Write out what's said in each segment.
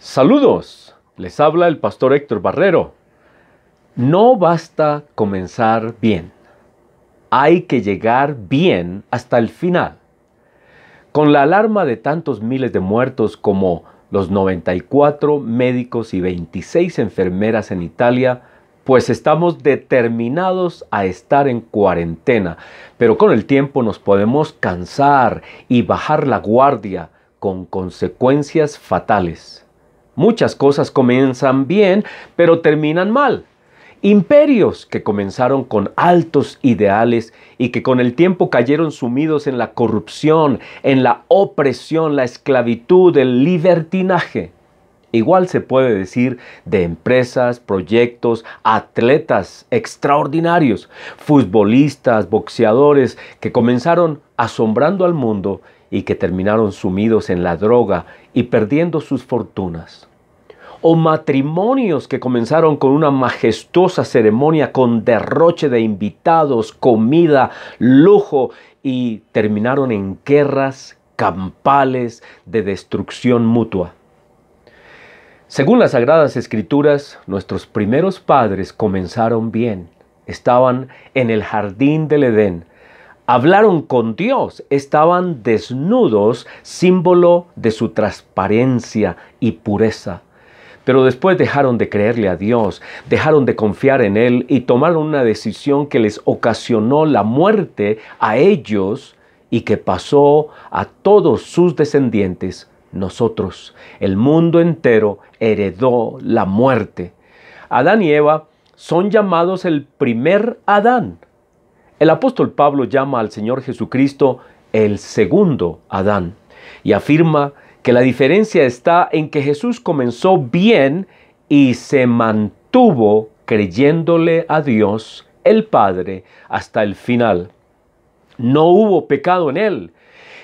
Saludos, les habla el pastor Héctor Barrero. No basta comenzar bien, hay que llegar bien hasta el final. Con la alarma de tantos miles de muertos como los 94 médicos y 26 enfermeras en Italia, pues estamos determinados a estar en cuarentena, pero con el tiempo nos podemos cansar y bajar la guardia con consecuencias fatales. Muchas cosas comienzan bien, pero terminan mal. Imperios que comenzaron con altos ideales y que con el tiempo cayeron sumidos en la corrupción, en la opresión, la esclavitud, el libertinaje. Igual se puede decir de empresas, proyectos, atletas extraordinarios, futbolistas, boxeadores, que comenzaron asombrando al mundo y que terminaron sumidos en la droga y perdiendo sus fortunas. O matrimonios que comenzaron con una majestuosa ceremonia con derroche de invitados, comida, lujo y terminaron en guerras campales de destrucción mutua. Según las Sagradas Escrituras, nuestros primeros padres comenzaron bien. Estaban en el jardín del Edén, hablaron con Dios, estaban desnudos, símbolo de su transparencia y pureza. Pero después dejaron de creerle a Dios, dejaron de confiar en Él y tomaron una decisión que les ocasionó la muerte a ellos y que pasó a todos sus descendientes, nosotros. El mundo entero heredó la muerte. Adán y Eva son llamados el primer Adán el apóstol Pablo llama al Señor Jesucristo el segundo Adán y afirma que la diferencia está en que Jesús comenzó bien y se mantuvo creyéndole a Dios el Padre hasta el final. No hubo pecado en él.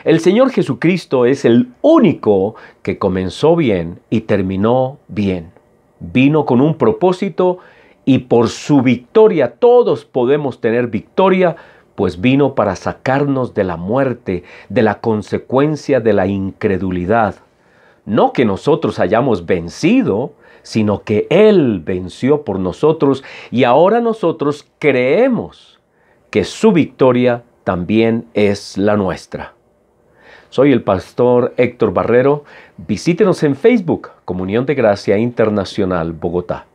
El Señor Jesucristo es el único que comenzó bien y terminó bien. Vino con un propósito y por su victoria todos podemos tener victoria, pues vino para sacarnos de la muerte, de la consecuencia de la incredulidad. No que nosotros hayamos vencido, sino que Él venció por nosotros y ahora nosotros creemos que su victoria también es la nuestra. Soy el pastor Héctor Barrero. Visítenos en Facebook, Comunión de Gracia Internacional Bogotá.